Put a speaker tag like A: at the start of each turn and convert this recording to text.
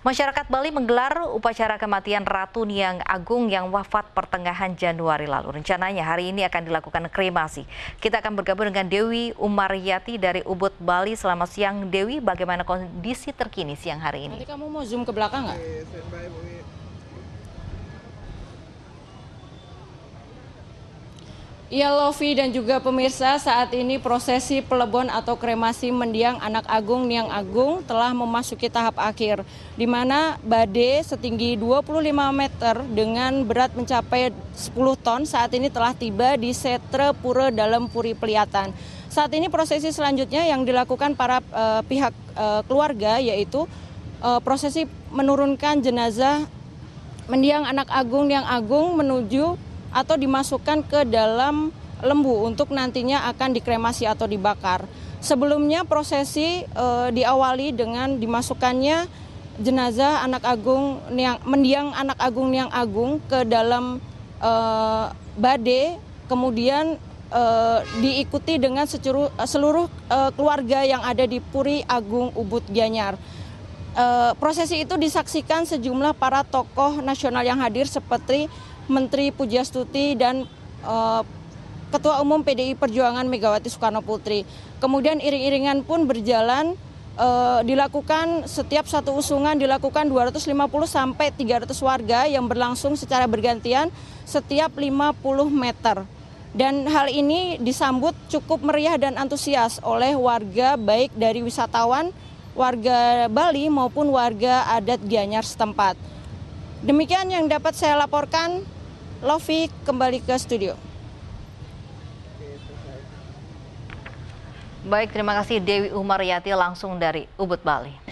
A: Masyarakat Bali menggelar upacara kematian Ratu Niang Agung yang wafat pertengahan Januari lalu. Rencananya hari ini akan dilakukan kremasi. Kita akan bergabung dengan Dewi Yati dari Ubud, Bali. Selamat siang Dewi, bagaimana kondisi terkini siang hari ini? Nanti kamu mau zoom ke belakang nggak?
B: Ya Lofi dan juga pemirsa saat ini prosesi pelebon atau kremasi mendiang anak agung Niang Agung telah memasuki tahap akhir di mana bade setinggi 25 meter dengan berat mencapai 10 ton saat ini telah tiba di Setre Pura Dalam Puri Peliatan. Saat ini prosesi selanjutnya yang dilakukan para uh, pihak uh, keluarga yaitu uh, prosesi menurunkan jenazah mendiang anak agung Niang Agung menuju atau dimasukkan ke dalam lembu untuk nantinya akan dikremasi atau dibakar. Sebelumnya prosesi e, diawali dengan dimasukkannya jenazah anak agung Niang mendiang anak agung Niang Agung ke dalam e, eh, bade kemudian e, diikuti dengan seluruh, seluruh e, keluarga yang ada di Puri Agung Ubud Gianyar e, prosesi itu disaksikan sejumlah para tokoh nasional yang hadir seperti Menteri Pujastuti dan e, Ketua Umum PDI Perjuangan Megawati Soekarno Putri. Kemudian iring-iringan pun berjalan e, dilakukan setiap satu usungan dilakukan 250 sampai 300 warga yang berlangsung secara bergantian setiap 50 meter. Dan hal ini disambut cukup meriah dan antusias oleh warga baik dari wisatawan warga Bali maupun warga adat Gianyar setempat. Demikian yang dapat saya laporkan. Lofi kembali ke studio.
A: Baik, terima kasih Dewi Umaryati langsung dari Ubud, Bali.